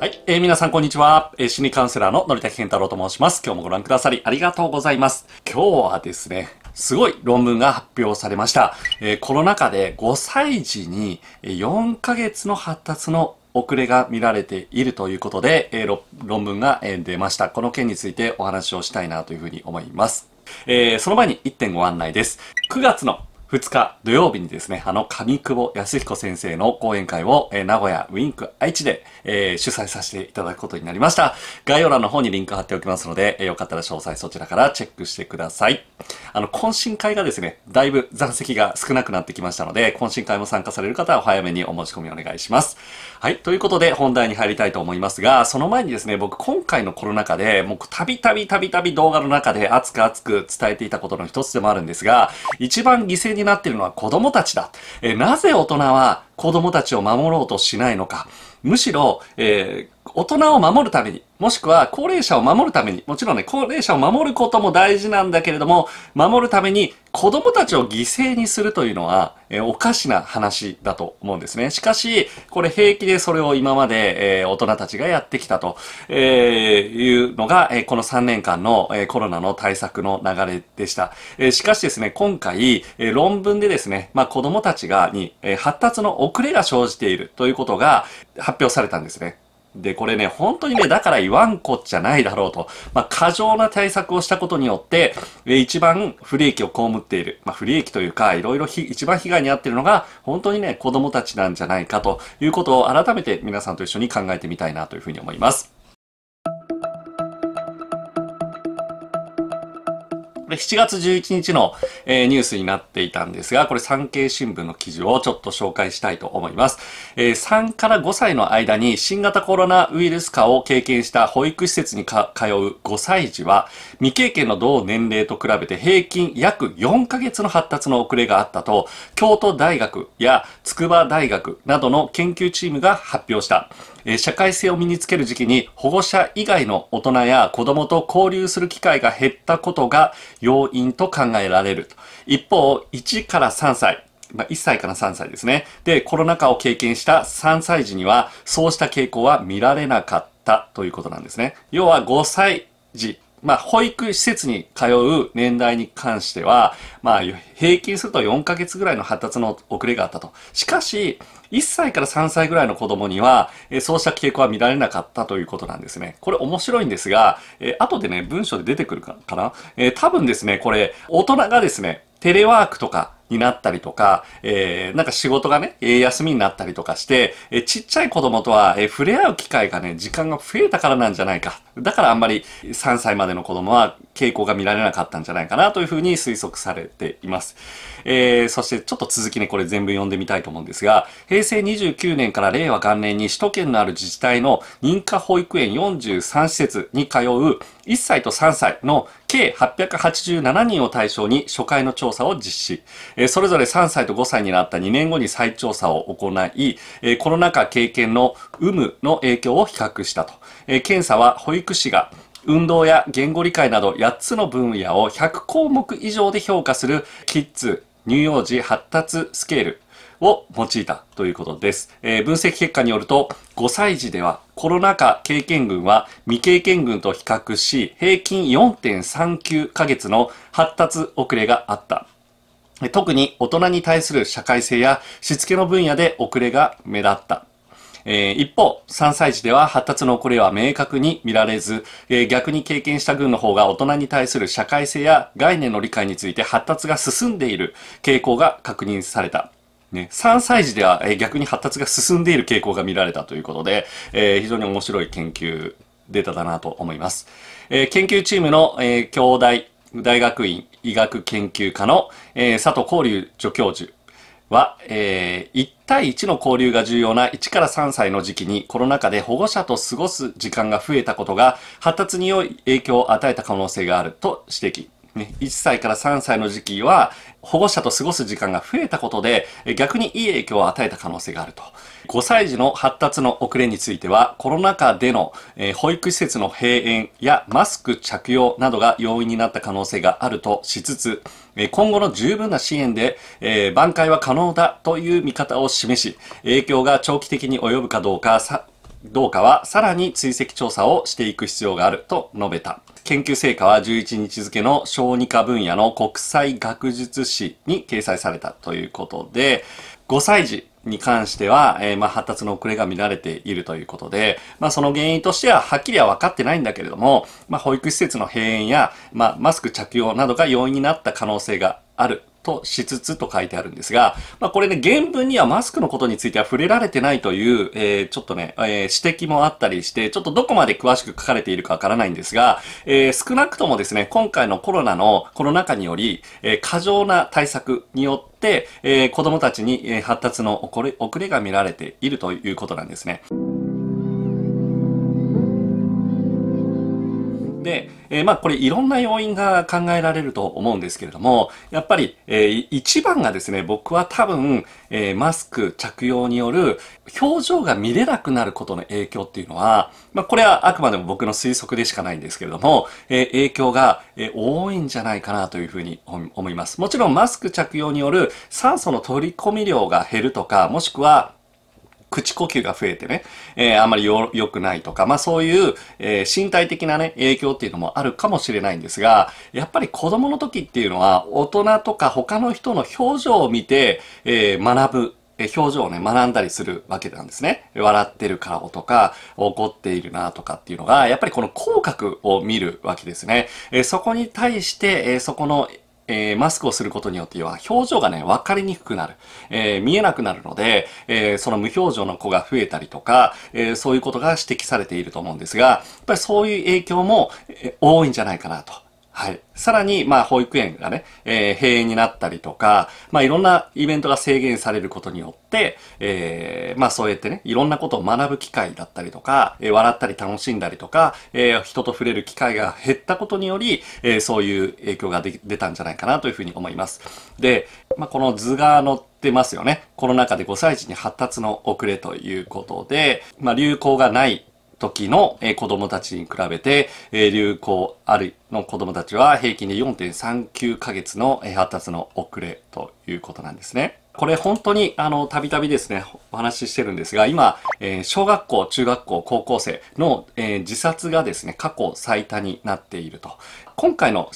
はい、えー、皆さんこんにちは、えー、心理カウンセラーののりたけ健太郎と申します。今日もご覧くださりありがとうございます。今日はですね、すごい論文が発表されました。えー、コロナ禍で5歳児に4ヶ月の発達の遅れが見られているということで、えー、論文が、え出ました。この件についてお話をしたいなというふうに思います。えー、その前に1.5案内です。9月の2日土曜日にですね、あの上久保康彦先生の講演会を、えー、名古屋ウィンク愛知で、えー、主催させていただくことになりました。概要欄の方にリンク貼っておきますので、えー、よかったら詳細そちらからチェックしてください。あの、懇親会がですね、だいぶ残席が少なくなってきましたので、懇親会も参加される方はお早めにお申し込みお願いします。はい、ということで本題に入りたいと思いますが、その前にですね、僕今回のコロナ禍で、もうたびたびたびたび動画の中で熱く熱く伝えていたことの一つでもあるんですが、一番犠牲になっているのは子供たちだ。えなぜ大人は子供たちを守ろうとしないのか。むしろ、えー大人を守るために、もしくは高齢者を守るために、もちろんね、高齢者を守ることも大事なんだけれども、守るために子供たちを犠牲にするというのは、えー、おかしな話だと思うんですね。しかし、これ平気でそれを今まで、えー、大人たちがやってきたと、えー、いうのが、えこの3年間の、えコロナの対策の流れでした。えしかしですね、今回、え論文でですね、まあ、子供たちがに、え発達の遅れが生じているということが発表されたんですね。で、これね、本当にね、だから言わんこっちゃないだろうと。まあ、過剰な対策をしたことによって、え一番不利益を被っている。まあ、不利益というか、いろいろ一番被害に遭っているのが、本当にね、子供たちなんじゃないかということを改めて皆さんと一緒に考えてみたいなというふうに思います。これ7月11日の、えー、ニュースになっていたんですが、これ産経新聞の記事をちょっと紹介したいと思います。えー、3から5歳の間に新型コロナウイルス化を経験した保育施設に通う5歳児は、未経験の同年齢と比べて平均約4ヶ月の発達の遅れがあったと、京都大学や筑波大学などの研究チームが発表した。え社会性を身につける時期に保護者以外の大人や子供と交流する機会が減ったことが要因と考えられると。一方、1から3歳、まあ、1歳から3歳ですね。で、コロナ禍を経験した3歳児には、そうした傾向は見られなかったということなんですね。要は5歳児まあ、保育施設に通う年代に関しては、まあ、平均すると4ヶ月ぐらいの発達の遅れがあったと。しかし、1歳から3歳ぐらいの子供には、えそうした傾向は見られなかったということなんですね。これ面白いんですが、え後でね、文章で出てくるかな、えー、多分ですね、これ、大人がですね、テレワークとか、になったりとか、えー、なんか仕事がね、休みになったりとかして、えちっちゃい子供とは、え触れ合う機会がね、時間が増えたからなんじゃないか。だからあんまり3歳までの子供は傾向が見られなかったんじゃないかなというふうに推測されています。えー、そしてちょっと続きね、これ全部読んでみたいと思うんですが、平成29年から令和元年に首都圏のある自治体の認可保育園43施設に通う1歳と3歳の計887人を対象に初回の調査を実施。えそれぞれ3歳と5歳になった2年後に再調査を行い、えコロナ禍経験の有無の影響を比較したと、え検査は保育士が運動や言語理解など8つの分野を100項目以上で評価するキッズ乳幼児発達スケールを用いたということです、えー、分析結果によると5歳児ではコロナ禍経験群は未経験群と比較し平均4.39ヶ月の発達遅れがあった特に大人に対する社会性やしつけの分野で遅れが目立った。えー、一方、3歳児では発達の遅れは明確に見られず、えー、逆に経験した群の方が大人に対する社会性や概念の理解について発達が進んでいる傾向が確認された。ね、3歳児では、えー、逆に発達が進んでいる傾向が見られたということで、えー、非常に面白い研究データだなと思います。えー、研究チームの、えー、京大大学院医学研究科の、えー、佐藤光龍助教授は、えー、1対1の交流が重要な1から3歳の時期にコロナ禍で保護者と過ごす時間が増えたことが発達に良い影響を与えた可能性があると指摘。ね、1歳から3歳の時期は保護者と過ごす時間が増えたことで逆にいい影響を与えた可能性があると5歳児の発達の遅れについてはコロナ禍での保育施設の閉園やマスク着用などが要因になった可能性があるとしつつ今後の十分な支援で挽回は可能だという見方を示し影響が長期的に及ぶかどうかどうかはさらに追跡調査をしていく必要があると述べた研究成果は11日付の小児科分野の国際学術誌に掲載されたということで、5歳児に関しては、えー、まあ、発達の遅れが見られているということで、まあ、その原因としてははっきりは分かってないんだけれども、まあ、保育施設の閉園や、まあ、マスク着用などが要因になった可能性があるとしつつと書いてあるんですが、まあ、これね、原文にはマスクのことについては触れられてないという、えー、ちょっとね、えー、指摘もあったりして、ちょっとどこまで詳しく書かれているかわからないんですが、えー、少なくともですね、今回のコロナの、コロナ禍により、え過剰な対策によって、え子供たちに、え発達の遅れが見られているということなんですね。えー、まあこれいろんな要因が考えられると思うんですけれども、やっぱり、えー、一番がですね、僕は多分、えー、マスク着用による表情が見れなくなることの影響っていうのは、まあこれはあくまでも僕の推測でしかないんですけれども、えー、影響が、えー、多いんじゃないかなというふうに思います。もちろんマスク着用による酸素の取り込み量が減るとか、もしくは口呼吸が増えてね、えー、あんまりよ、良くないとか、まあそういう、えー、身体的なね、影響っていうのもあるかもしれないんですが、やっぱり子供の時っていうのは、大人とか他の人の表情を見て、えー、学ぶ表情をね、学んだりするわけなんですね。笑ってる顔とか、怒っているなとかっていうのが、やっぱりこの口角を見るわけですね。えそこに対して、えそこのえー、マスクをすることによっては表情がね、わかりにくくなる。えー、見えなくなるので、えー、その無表情の子が増えたりとか、えそういうことが指摘されていると思うんですが、やっぱりそういう影響も、え多いんじゃないかなと。はい。さらに、まあ、保育園がね、えー、閉園になったりとか、まあ、いろんなイベントが制限されることによって、えー、まあ、そうやってね、いろんなことを学ぶ機会だったりとか、えー、笑ったり楽しんだりとか、えー、人と触れる機会が減ったことにより、えー、そういう影響が出たんじゃないかなというふうに思います。で、まあ、この図が載ってますよね。コロナ禍で5歳児に発達の遅れということで、まあ、流行がない時の、えー、子供たちに比べて、えー、流行あるの子供たちは平均で4.39ヶ月の、えー、発達の遅れということなんですね。これ本当にあの、たびたびですね、お話ししてるんですが、今、えー、小学校、中学校、高校生の、えー、自殺がですね、過去最多になっていると。今回の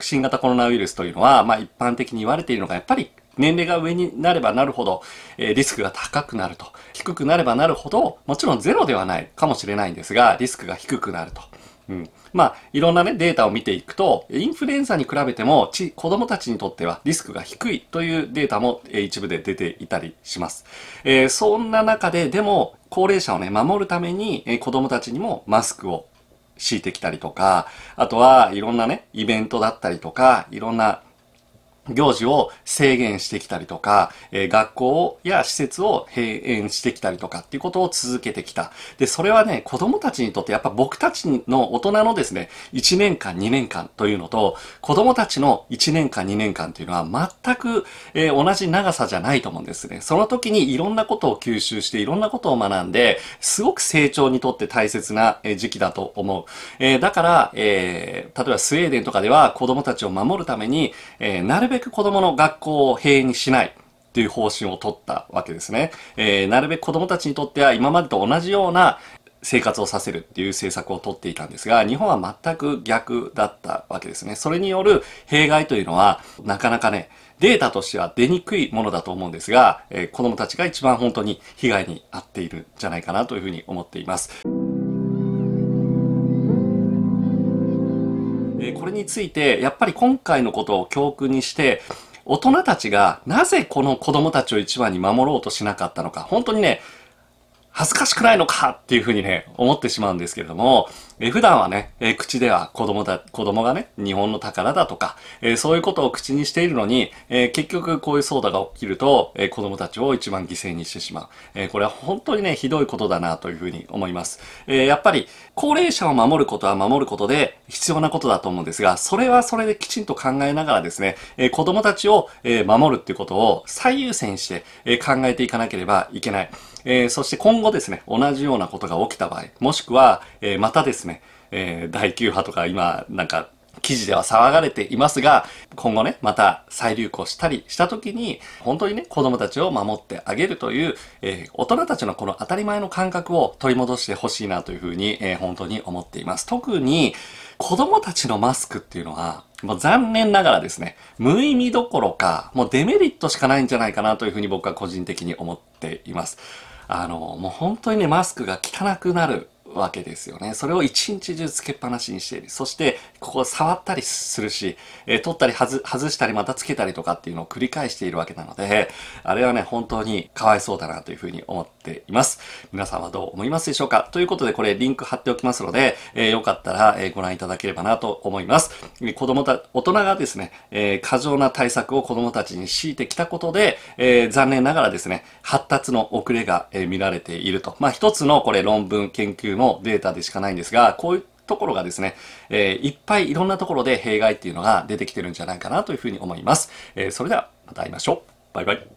新型コロナウイルスというのは、まあ一般的に言われているのが、やっぱり年齢が上になればなるほど、えー、リスクが高くなると。低くなればなるほど、もちろんゼロではないかもしれないんですが、リスクが低くなると。うん。まあ、いろんなね、データを見ていくと、インフルエンザに比べても、ち、子供たちにとってはリスクが低いというデータも、えー、一部で出ていたりします。えー、そんな中で、でも、高齢者をね、守るために、えー、子供たちにもマスクを敷いてきたりとか、あとはいろんなね、イベントだったりとか、いろんな行事を制限してきたりとか、えー、学校や施設を閉園してきたりとかっていうことを続けてきた。で、それはね、子供たちにとってやっぱ僕たちの大人のですね、1年間、2年間というのと、子供たちの1年間、2年間というのは全く、えー、同じ長さじゃないと思うんですね。その時にいろんなことを吸収して、いろんなことを学んで、すごく成長にとって大切な時期だと思う。えー、だから、え例えばスウェーデンとかでは子供たちを守るために、えなるべくべく子供の学校を閉にしない。という方針を取ったわけですね。えー、なるべく子供たちにとっては今までと同じような生活をさせるっていう政策をとっていたんですが、日本は全く逆だったわけですね。それによる弊害というのは、なかなかね、データとしては出にくいものだと思うんですが、えー、子供たちが一番本当に被害に遭っているんじゃないかなというふうに思っています。について、やっぱり今回のことを教訓にして、大人たちがなぜこの子供たちを一番に守ろうとしなかったのか、本当にね、恥ずかしくないのかっていうふうにね、思ってしまうんですけれども、え普段はね、え口では子供だ、子供がね、日本の宝だとか、えそういうことを口にしているのに、え結局こういう騒動が起きると、え子供たちを一番犠牲にしてしまう。えこれは本当にね、ひどいことだなというふうに思います。えやっぱり、高齢者を守ることは守ることで必要なことだと思うんですが、それはそれできちんと考えながらですね、え子供たちを、え守るっていうことを最優先して、え考えていかなければいけない。えー、そして今後ですね、同じようなことが起きた場合、もしくは、えー、またですね、えー、第9波とか今、なんか、記事では騒がれていますが、今後ね、また再流行したりした時に、本当にね、子供たちを守ってあげるという、えー、大人たちのこの当たり前の感覚を取り戻してほしいなというふうに、えー、本当に思っています。特に、子供たちのマスクっていうのは、もう残念ながらですね、無意味どころか、もうデメリットしかないんじゃないかなというふうに僕は個人的に思っています。あの、もう本当にね、マスクが汚くなるわけですよね。それを一日中つけっぱなしにしている。そして、ここ触ったりするし、えー、取ったり外したりまたつけたりとかっていうのを繰り返しているわけなので、あれはね、本当にかわいそうだなというふうに思っています。皆さんはどう思いますでしょうかということで、これリンク貼っておきますので、えー、よかったら、えご覧いただければなと思います。子供た、大人がですね、えー、過剰な対策を子供たちに強いてきたことで、えー、残念ながらですね、発達の遅れが、え見られていると。まあ、一つのこれ論文研究ものデータでしかないんですが、こういうところがですね、えー、いっぱいいろんなところで弊害っていうのが出てきてるんじゃないかなというふうに思います。えー、それではまた会いましょう。バイバイ。